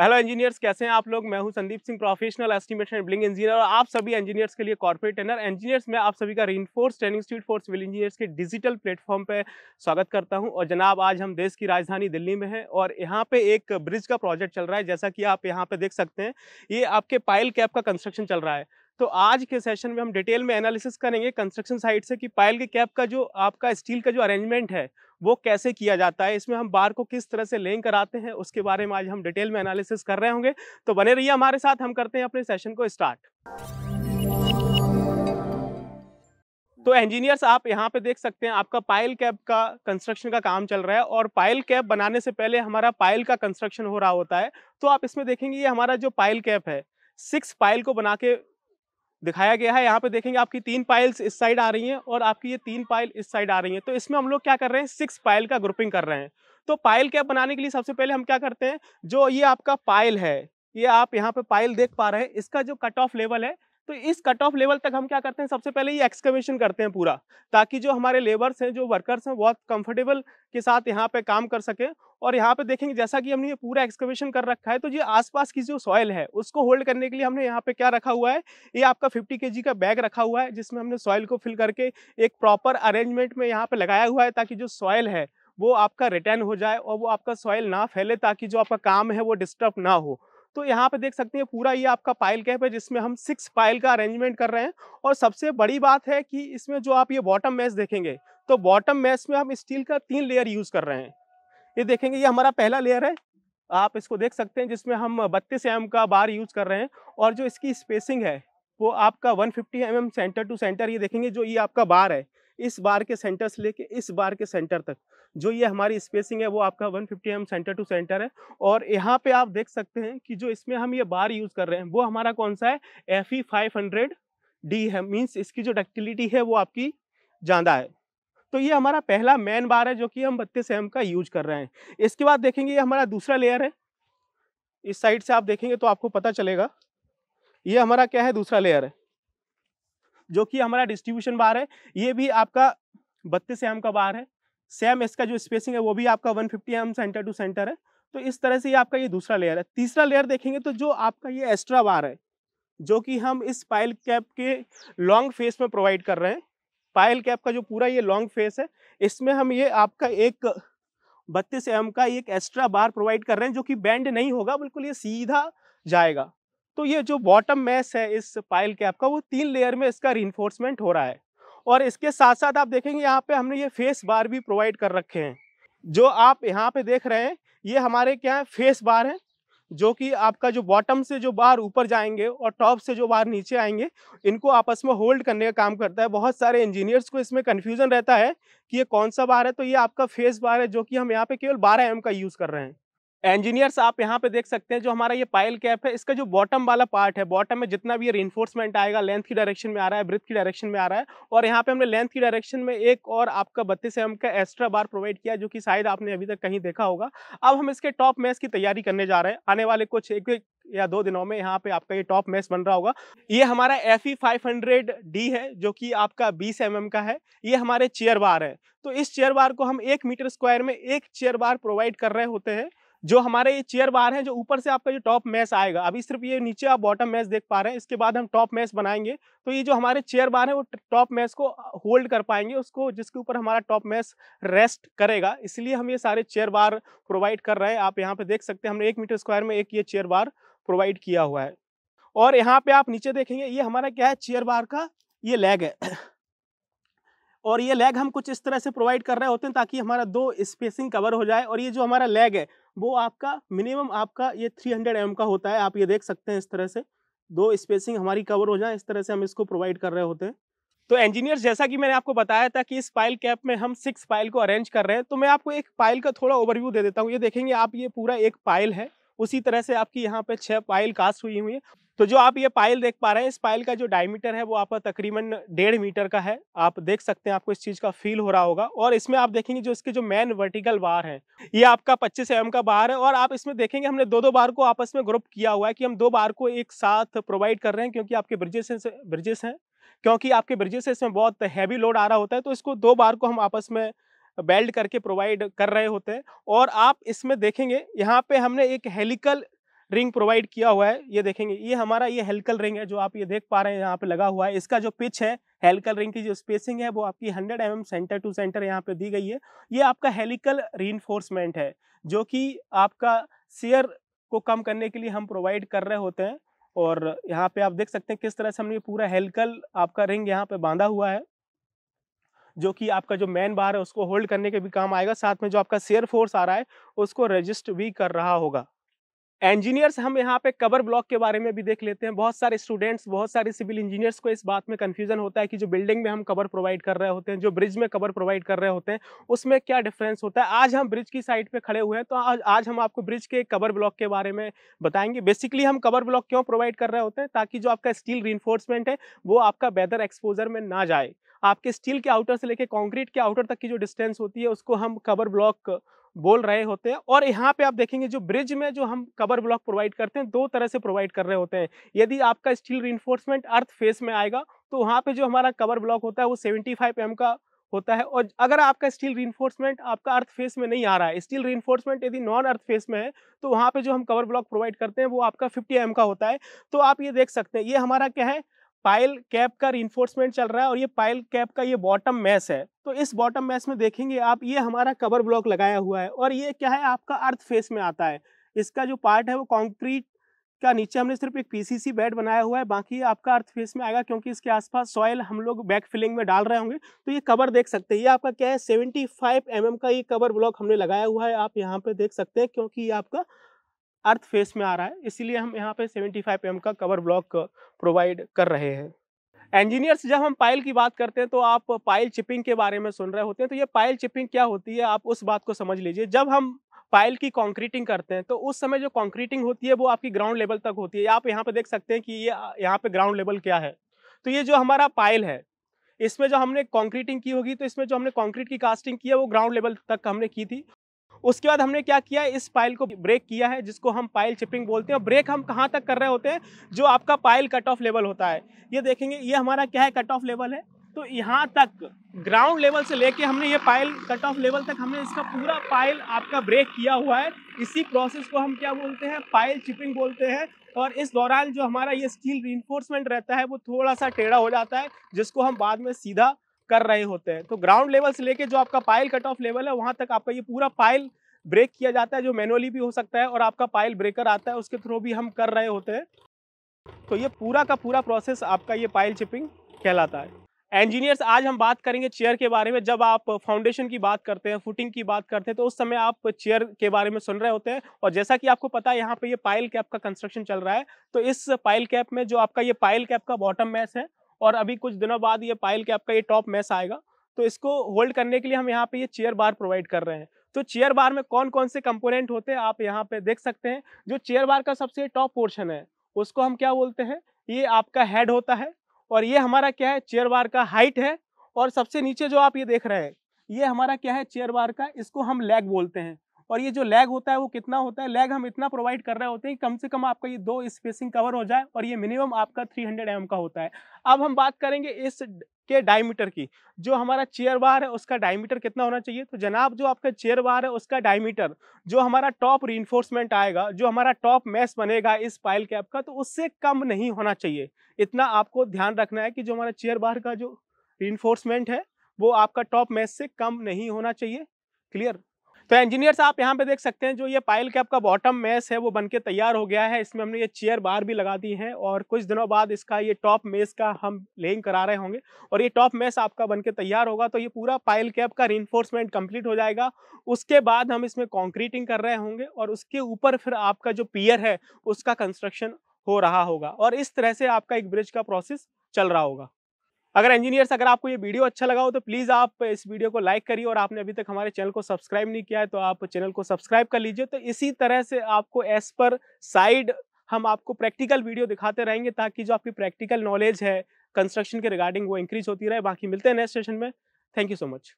hello engineers कैसे हैं आप लोग मैं हूं Sandeep Singh professional estimation billing engineer और आप सभी इंजीनियर्स के लिए कॉर्पोरेट ट्रेनर इंजीनियर्स में आप सभी का reinforce training street for civil engineers के डिजिटल प्लेटफॉर्म पे स्वागत करता हूं और जनाब आज हम देश की राजधानी दिल्ली में हैं और यहाँ पे एक ब्रिज का प्रोजेक्ट चल रहा है जैसा कि आप यहाँ पे देख सकते हैं ये आपके पायल कैप का कंस्ट्रक्शन चल रहा है तो आज के सेशन में हम डिटेल में एनालिसिस करेंगे कंस्ट्रक्शन साइट से कि पायल के कैप का जो आपका स्टील का जो अरेंजमेंट है वो कैसे किया जाता है इसमें हम बार को किस तरह से लेंग कराते हैं उसके बारे में आज हम डिटेल में एनालिसिस कर रहे होंगे तो बने रहिए हमारे साथ हम करते हैं अपने सेशन को स्टार्ट तो इंजीनियर्स आप यहाँ पे देख सकते हैं आपका पाइल कैप का कंस्ट्रक्शन का काम चल रहा है और पाइल कैप बनाने से पहले हमारा पाइल का कंस्ट्रक्शन हो रहा होता है तो आप इसमें देखेंगे ये हमारा जो पाइल कैप है सिक्स पाइल को बना के दिखाया गया है यहाँ पे देखेंगे आपकी तीन पाइल्स इस साइड आ रही हैं और आपकी ये तीन पाइल इस साइड आ रही हैं तो इसमें हम लोग क्या कर रहे हैं सिक्स पाइल का ग्रुपिंग कर रहे हैं तो पाइल कैप बनाने के लिए सबसे पहले हम क्या करते हैं जो ये आपका पाइल है ये आप यहाँ पे पाइल देख पा रहे हैं इसका जो कट ऑफ लेवल है तो इस कट ऑफ लेवल तक हम क्या करते हैं सबसे पहले ये एक्सकवेशन करते हैं पूरा ताकि जो हमारे लेबर्स हैं जो वर्कर्स हैं बहुत कंफर्टेबल के साथ यहाँ पे काम कर सके और यहाँ पे देखेंगे जैसा कि हमने ये पूरा एक्सकवेशन कर रखा है तो ये आसपास की जो सॉयल है उसको होल्ड करने के लिए हमने यहाँ पे क्या रखा हुआ है ये आपका 50 के का बैग रखा हुआ है जिसमें हमने सॉयल को फिल करके एक प्रॉपर अरेंजमेंट में यहाँ पर लगाया हुआ है ताकि जो सॉयल है वो आपका रिटर्न हो जाए और वो आपका सॉयल ना फैले ताकि जो आपका काम है वो डिस्टर्ब ना हो तो यहाँ पे देख सकते हैं पूरा ये आपका पाइल कैप है जिसमें हम सिक्स पाइल का अरेंजमेंट कर रहे हैं और सबसे बड़ी बात है कि इसमें जो आप ये बॉटम मैच देखेंगे तो बॉटम मैच में हम स्टील का तीन लेयर यूज़ कर रहे हैं ये देखेंगे ये हमारा पहला लेयर है आप इसको देख सकते हैं जिसमें हम बत्तीस एम का बार यूज़ कर रहे हैं और जो इसकी स्पेसिंग है वो आपका 150 fifty mm centre to centre ये देखेंगे जो ये आपका बार है इस बार के सेंटर से लेके इस बार के सेंटर तक जो ये हमारी स्पेसिंग है वो आपका 150 fifty M centre to centre है और यहाँ पे आप देख सकते हैं कि जो इसमें हम ये बार यूज़ कर रहे हैं वो हमारा कौन सा है एफ ई फाइव डी है मीन्स इसकी जो डक्टिलिटी है वो आपकी ज़्यादा है तो ये हमारा पहला मेन बार है जो कि हम बत्तीस एम का यूज कर रहे हैं इसके बाद देखेंगे ये हमारा दूसरा लेयर है इस साइड से आप देखेंगे तो आपको पता चलेगा ये हमारा क्या है दूसरा लेयर है जो कि हमारा डिस्ट्रीब्यूशन बार है ये भी आपका बत्तीस एम का बार है सेम इसका जो स्पेसिंग है वो भी आपका 150 fifty M centre to centre है तो इस तरह से ये आपका ये दूसरा लेयर है तीसरा लेयर देखेंगे तो जो आपका ये एक्स्ट्रा बार है जो कि हम इस पाइल कैप के लॉन्ग फेस में प्रोवाइड कर रहे हैं पायल कैप का जो पूरा ये लॉन्ग फेस है इसमें हम ये आपका एक बत्तीस एम का एक एक्स्ट्रा बार प्रोवाइड कर रहे हैं जो कि बैंड नहीं होगा बिल्कुल ये सीधा जाएगा तो ये जो बॉटम मैस है इस पाइल कैप का वो तीन लेयर में इसका रिन्फोर्समेंट हो रहा है और इसके साथ साथ आप देखेंगे यहाँ पे हमने ये फेस बार भी प्रोवाइड कर रखे हैं जो आप यहाँ पे देख रहे हैं ये हमारे क्या है फेस बार है जो कि आपका जो बॉटम से जो बार ऊपर जाएंगे और टॉप से जो बार नीचे आएंगे इनको आपस में होल्ड करने का काम करता है बहुत सारे इंजीनियर्स को इसमें कन्फ्यूज़न रहता है कि ये कौन सा बार है तो ये आपका फेस बार है जो कि हम यहाँ पे केवल 12 एम का यूज़ कर रहे हैं इंजीनियर्स आप यहाँ पे देख सकते हैं जो हमारा ये पायल कैप है इसका जो बॉटम वाला पार्ट है बॉटम में जितना भी ये रेनफोर्समेंट आएगा लेंथ की डायरेक्शन में आ रहा है ब्रिथ की डायरेक्शन में आ रहा है और यहाँ पे हमने लेंथ की डायरेक्शन में एक और आपका बत्तीस एम का एक्स्ट्रा बार प्रोवाइड किया जो कि शायद आपने अभी तक कहीं देखा होगा अब हम इसके टॉप मैच की तैयारी करने जा रहे हैं आने वाले कुछ एक या दो दिनों में यहाँ पे आपका ये टॉप मैच बन रहा होगा ये हमारा एफ ई डी है जो कि आपका 20 एम mm का है ये हमारे चेयर बार है तो इस चेयर बार को हम एक मीटर स्क्वायर में एक चेयर बार प्रोवाइड कर रहे होते हैं जो हमारे ये चेयर बार हैं जो ऊपर से आपका जो टॉप मैच आएगा अभी सिर्फ ये नीचे आप बॉटम मैच देख पा रहे हैं इसके बाद हम टॉप मैच बनाएंगे तो ये जो हमारे चेयर बार है वो टॉप मैच को होल्ड कर पाएंगे उसको जिसके ऊपर हमारा टॉप मैच रेस्ट करेगा इसलिए हम ये सारे चेयर बार प्रोवाइड कर रहे हैं आप यहाँ पे देख सकते हैं हमने एक मीटर स्क्वायर में एक ये चेयर बार प्रोवाइड किया हुआ है और यहाँ पे आप नीचे देखेंगे ये हमारा क्या है चेयर बार का ये लेग है और ये लेग हम कुछ इस तरह से प्रोवाइड कर रहे होते हैं ताकि हमारा दो स्पेसिंग कवर हो जाए और ये जो हमारा लेग है वो आपका मिनिमम आपका ये 300 हंड्रेड एम का होता है आप ये देख सकते हैं इस तरह से दो स्पेसिंग हमारी कवर हो जाए इस तरह से हम इसको प्रोवाइड कर रहे होते हैं तो इंजीनियर जैसा कि मैंने आपको बताया था कि इस पाइल कैप में हम सिक्स पाइल को अरेंज कर रहे हैं तो मैं आपको एक पाइल का थोड़ा ओवरव्यू दे देता हूँ ये देखेंगे आप ये पूरा एक पाइल है उसी तरह से आपकी यहाँ पे छह पाइल कास्ट हुई हुई है तो जो आप ये पाइल देख पा रहे हैं इस पाइल का जो डायमीटर है वो आपका तकरीबन डेढ़ मीटर का है आप देख सकते हैं आपको इस चीज़ का फील हो रहा होगा और इसमें आप देखेंगे जो इसके जो मेन वर्टिकल बार है ये आपका पच्चीस एम का बार है और आप इसमें देखेंगे हमने दो दो बार को आपस में ग्रुप किया हुआ है कि हम दो बार को एक साथ प्रोवाइड कर रहे हैं क्योंकि आपके ब्रिजेस ब्रिजेस हैं क्योंकि आपके ब्रिजेस से इसमें बहुत हैवी लोड आ रहा होता है तो इसको दो बार को हम आपस में बेल्ट करके प्रोवाइड कर रहे होते हैं और आप इसमें देखेंगे यहाँ पे हमने एक हेलिकल रिंग प्रोवाइड किया हुआ है ये देखेंगे ये हमारा ये हेल्कल रिंग है जो आप ये देख पा रहे हैं यहाँ पे लगा हुआ है इसका जो पिच है हेल्कल रिंग की जो स्पेसिंग है वो आपकी 100 M mm centre to centre यहाँ पे दी गई है ये आपका हेलिकल रीइन्फोर्समेंट है जो कि आपका शेयर को कम करने के लिए हम प्रोवाइड कर रहे होते हैं और यहाँ पे आप देख सकते हैं किस तरह से हमने पूरा हेल्कल आपका रिंग यहाँ पे बांधा हुआ है जो कि आपका जो मैन बार है उसको होल्ड करने के भी काम आएगा साथ में जो आपका शेयर फोर्स आ रहा है उसको रजिस्ट भी कर रहा होगा इंजीनियर्स हम यहाँ पे कवर ब्लॉक के बारे में भी देख लेते हैं बहुत सारे स्टूडेंट्स बहुत सारे सिविल इंजीनियर्स को इस बात में कन्फ्यूजन होता है कि जो बिल्डिंग में हम कवर प्रोवाइड कर रहे होते हैं जो ब्रिज में कवर प्रोवाइड कर रहे होते हैं उसमें क्या डिफरेंस होता है आज हम ब्रिज की साइड पे खड़े हुए हैं तो आज आज हम आपको ब्रिज के कवर ब्लॉक के बारे में बताएंगे बेसिकली हम कवर ब्लॉक क्यों प्रोवाइड कर रहे होते हैं ताकि जो आपका स्टील रीइन्फोर्समेंट है वो आपका वेदर एक्सपोजर में ना जाए आपके स्टील के आउटर से लेके कंक्रीट के आउटर तक की जो डिस्टेंस होती है उसको हम कवर ब्लॉक बोल रहे होते हैं और यहाँ पे आप देखेंगे जो ब्रिज में जो हम कवर ब्लॉक प्रोवाइड करते हैं दो तरह से प्रोवाइड कर रहे होते हैं यदि आपका स्टील रिइन्फोर्समेंट अर्थ फेस में आएगा तो वहाँ पे जो हमारा कवर ब्लॉक होता है वो सेवेंटी फाइव एम का होता है और अगर आपका स्टील रिइन्फोर्समेंट आपका अर्थ फेस में नहीं आ रहा है स्टील रिइन्फोर्समेंट यदि नॉन अर्थ फेस में है तो वहाँ पर जो हम कवर ब्लॉक प्रोवाइड करते हैं वो आपका फिफ्टी एम का होता है तो आप ये देख सकते हैं ये हमारा क्या है पाइल कैप का रिइन्फोर्समेंट चल रहा है और ये पाइल कैप का ये बॉटम मैस है तो इस बॉटम मैस में देखेंगे आप ये हमारा कवर ब्लॉक लगाया हुआ है और ये क्या है आपका अर्थ फेस में आता है इसका जो पार्ट है वो कॉन्क्रीट का नीचे हमने सिर्फ एक पीसीसी बेड बनाया हुआ है बाकी आपका अर्थ फेस में आएगा क्योंकि इसके आसपास सॉयल हम लोग बैक फिलिंग में डाल रहे होंगे तो ये कवर देख सकते हैं ये आपका क्या है 75 फाइव mm का ये कवर ब्लॉक हमने लगाया हुआ है आप यहाँ पे देख सकते हैं क्योंकि ये आपका अर्थ फेस में आ रहा है इसीलिए हम यहाँ पे 75 फाइव mm का कवर ब्लॉक प्रोवाइड कर रहे हैं इंजीनियर्स जब हम पाइल की बात करते हैं तो आप पाइल चिपिंग के बारे में सुन रहे होते हैं तो ये पाइल चिपिंग क्या होती है आप उस बात को समझ लीजिए जब हम पाइल की कॉन्क्रीटिंग करते हैं तो उस समय जो कॉन्क्रीटिंग होती है वो आपकी ग्राउंड लेवल तक होती है आप यहाँ पे देख सकते हैं कि ये यहाँ पे ग्राउंड लेवल क्या है तो ये जो हमारा पाइल है इसमें जो हमने कॉन्क्रीटिंग की होगी तो इसमें जो हमने कॉन्क्रीट की कास्टिंग की है वो ग्राउंड लेवल तक हमने की थी उसके बाद हमने क्या किया इस पाइल को ब्रेक किया है जिसको हम पाइल चिपिंग बोलते हैं ब्रेक हम कहाँ तक कर रहे होते हैं जो आपका पाइल कट ऑफ लेवल होता है ये देखेंगे ये हमारा क्या है कट ऑफ लेवल है तो यहाँ तक ग्राउंड लेवल से लेके हमने ये पाइल कट ऑफ लेवल तक हमने इसका पूरा पाइल आपका ब्रेक किया हुआ है इसी प्रोसेस को हम क्या बोलते हैं पाइल चिपिंग बोलते हैं और इस दौरान जो हमारा ये स्टील रीइन्फोर्समेंट रहता है वो थोड़ा सा टेढ़ा हो जाता है जिसको हम बाद में सीधा कर रहे होते हैं तो ग्राउंड लेवल से लेके जो आपका पायल कट ऑफ लेवल है वहाँ तक आपका ये पूरा पाइल ब्रेक किया जाता है जो मैनुअली भी हो सकता है और आपका पायल ब्रेकर आता है उसके थ्रू भी हम कर रहे होते हैं तो ये पूरा का पूरा प्रोसेस आपका ये पाइल चिपिंग कहलाता है इंजीनियर्स आज हम बात करेंगे चेयर के बारे में जब आप फाउंडेशन की बात करते हैं फुटिंग की बात करते हैं तो उस समय आप चेयर के बारे में सुन रहे होते हैं और जैसा कि आपको पता है यहाँ पे ये पाइल कैप का कंस्ट्रक्शन चल रहा है तो इस पाइल कैप में जो आपका ये पाइल कैप का बॉटम मैस है और अभी कुछ दिनों बाद ये पायल के आपका ये टॉप मैस आएगा तो इसको होल्ड करने के लिए हम यहाँ पे ये चेयर बार प्रोवाइड कर रहे हैं तो चेयर बार में कौन कौन से कंपोनेंट होते हैं आप यहाँ पे देख सकते हैं जो चेयर बार का सबसे टॉप पोर्शन है उसको हम क्या बोलते हैं ये आपका हेड होता है और ये हमारा क्या है चेयर बार का हाइट है और सबसे नीचे जो आप ये देख रहे हैं ये हमारा क्या है चेयर बार का इसको हम लेग बोलते हैं और ये जो लैग होता है वो कितना होता है लैग हम इतना प्रोवाइड कर रहे होते हैं कम से कम आपका ये दो स्पेसिंग कवर हो जाए और ये मिनिमम आपका थ्री हंड्रेड एम का होता है अब हम बात करेंगे इस के डायमीटर की जो हमारा चेयर बार है उसका डायमीटर कितना होना चाहिए तो जनाब जो आपका चेयर बार है उसका डायमीटर जो हमारा टॉप रीइन्फोर्समेंट आएगा जो हमारा टॉप मैस बनेगा इस पाइल कैप का तो उससे कम नहीं होना चाहिए इतना आपको ध्यान रखना है कि जो हमारा चेयर बार का जो रीइन्फोर्समेंट है वो आपका टॉप मैस से कम नहीं होना चाहिए क्लियर तो इंजीनियर्स आप यहाँ पे देख सकते हैं जो ये पाइल कैप का बॉटम मेस है वो बनके तैयार हो गया है इसमें हमने ये चेयर बार भी लगा दी है और कुछ दिनों बाद इसका ये टॉप मेस का हम लेइंग करा रहे होंगे और ये टॉप मेस आपका बनके तैयार होगा तो ये पूरा पाइल कैप का रिन्फोर्समेंट कम्प्लीट हो जाएगा उसके बाद हम इसमें कॉन्क्रीटिंग कर रहे होंगे और उसके ऊपर फिर आपका जो पियर है उसका कंस्ट्रक्शन हो रहा होगा और इस तरह से आपका एक ब्रिज का प्रोसेस चल रहा होगा अगर इंजीनियर्स अगर आपको ये वीडियो अच्छा लगा हो तो प्लीज़ आप इस वीडियो को लाइक करिए और आपने अभी तक हमारे चैनल को सब्सक्राइब नहीं किया है तो आप चैनल को सब्सक्राइब कर लीजिए तो इसी तरह से आपको एज पर साइड हम आपको प्रैक्टिकल वीडियो दिखाते रहेंगे ताकि जो आपकी प्रैक्टिकल नॉलेज है कंस्ट्रक्शन के रिगार्डिंग वो इंक्रीज होती रहे बाकी मिलते हैं नेक्स्ट सेशन में थैंक यू सो मच